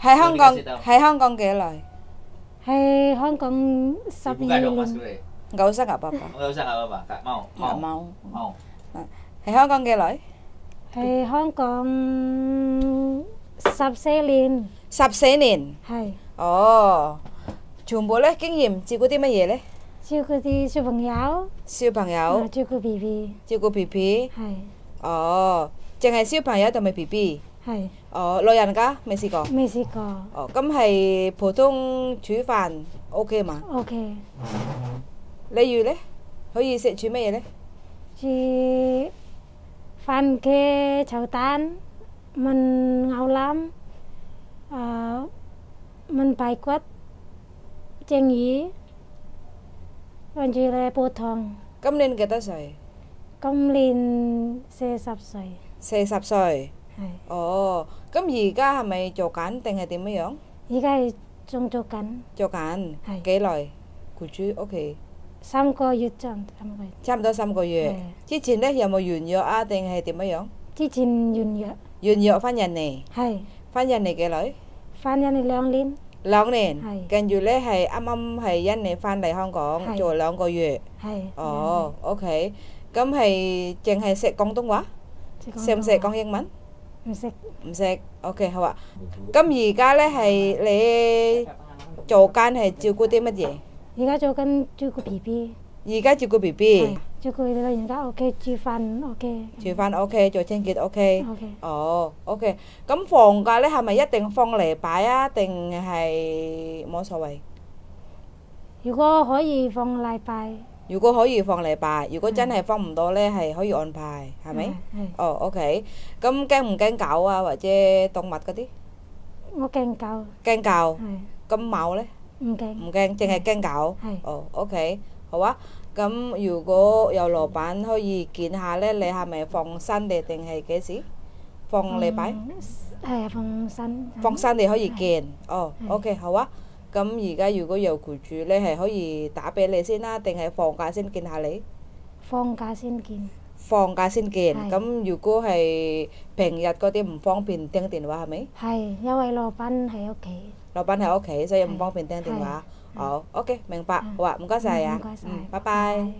喺香港，喺香港几耐？喺香港十二年，九十唔该，唔该，唔该，唔该，猫猫唔该，唔该，唔该，唔该，唔该，唔该，唔该，唔该，唔该，唔该，唔该，唔该，唔该，唔该，照该，唔该，唔该，唔该，唔该，唔 B 唔该，唔 B B。该，唔该，唔该，唔该，唔该，B 係，哦，老人噶未試過？未試過。哦，咁係普通煮飯 OK 嘛？OK。例如咧，可以食煮咩嘢咧？煮番茄炒蛋、燜牛腩、啊、燜排骨、蒸魚，跟住咧煲湯。今年幾多歲？今年四十歲。四十歲。哦，咁而家系咪做紧定系点样样？而家系仲做紧。做系。几耐？雇主屋企。三個月 쯤， 差唔多。差唔多三個月。之前咧有冇完約啊？定係點樣？之前完約。完約翻人尼。系。翻人嚟幾耐？翻人尼兩年。兩年。系。跟住咧係啱啱係一年翻嚟香港做兩個月。哦，OK，咁係淨係識講东话，識唔識講英文？唔識，唔識。o k 好啊。咁而家咧系你做间系照顾啲乜嘢？而家做间照顾 B B。而家照顾 B B。照顾老人家 OK，煮饭 OK。煮饭 OK，做清洁 OK。OK。哦，OK。咁房价咧系咪一定放禮拜啊？定系冇所谓？如果可以放礼拜。如果可以放禮拜，如果真係放唔到咧，係可以安排，係咪？哦，OK。咁驚唔驚狗啊，或者動物嗰啲？我驚狗。驚狗。咁貓咧？唔驚。唔驚，淨係驚狗。係。哦，OK，好啊。咁如果有羅板可以見下咧，你係咪放新地定係幾時？放禮拜。係啊，放新。放新地可以見。哦，OK，好啊。咁而家如果有佢住咧，係可以打俾你先啦，定係放假先見下你？放假先見。放假先見。咁如果係平日嗰啲唔方便聽電話係咪？係，因為老闆喺屋企。老闆喺屋企，所以唔方便聽電話。好，OK，明白。好啊，唔該晒啊，唔該曬，拜拜。